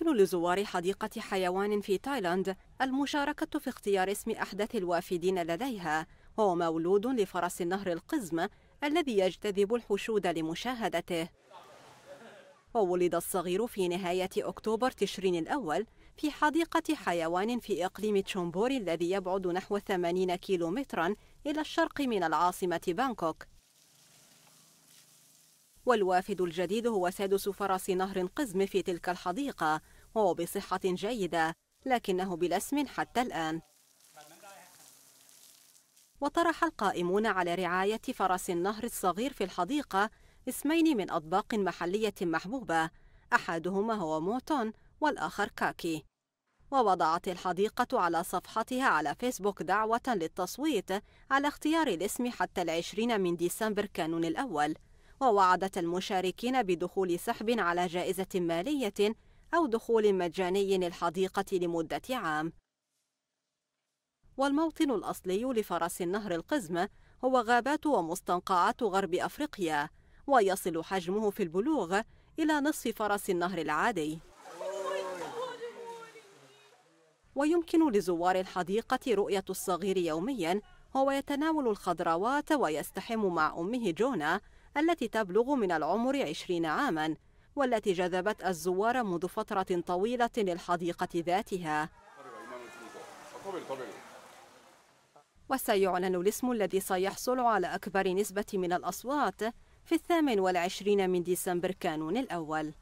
يمكن لزوار حديقة حيوان في تايلاند المشاركة في اختيار اسم أحدث الوافدين لديها هو مولود لفرس النهر القزم الذي يجتذب الحشود لمشاهدته وولد الصغير في نهاية أكتوبر تشرين الأول في حديقة حيوان في إقليم تشومبوري الذي يبعد نحو 80 كيلومترا إلى الشرق من العاصمة بانكوك والوافد الجديد هو سادس فرس نهر قزم في تلك الحديقة وهو بصحة جيدة لكنه بلا اسم حتى الآن وطرح القائمون على رعاية فرس النهر الصغير في الحديقة اسمين من أطباق محلية محبوبة أحدهما هو موتون والآخر كاكي ووضعت الحديقة على صفحتها على فيسبوك دعوة للتصويت على اختيار الاسم حتى العشرين من ديسمبر كانون الأول ووعدت المشاركين بدخول سحب على جائزة مالية أو دخول مجاني للحديقة لمدة عام والموطن الأصلي لفرس النهر القزمة هو غابات ومستنقعات غرب أفريقيا ويصل حجمه في البلوغ إلى نصف فرس النهر العادي ويمكن لزوار الحديقة رؤية الصغير يومياً هو يتناول الخضروات ويستحم مع أمه جونا التي تبلغ من العمر عشرين عاماً والتي جذبت الزوار منذ فترة طويلة للحديقة ذاتها وسيعلن الاسم الذي سيحصل على أكبر نسبة من الأصوات في الثامن والعشرين من ديسمبر كانون الأول